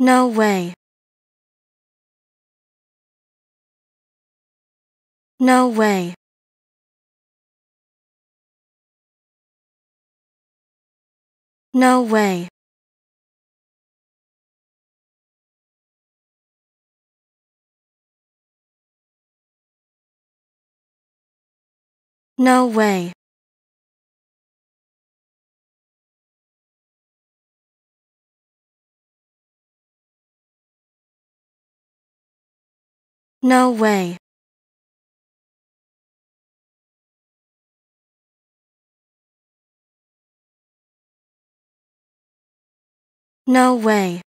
No way. No way. No way. No way. No way. No way.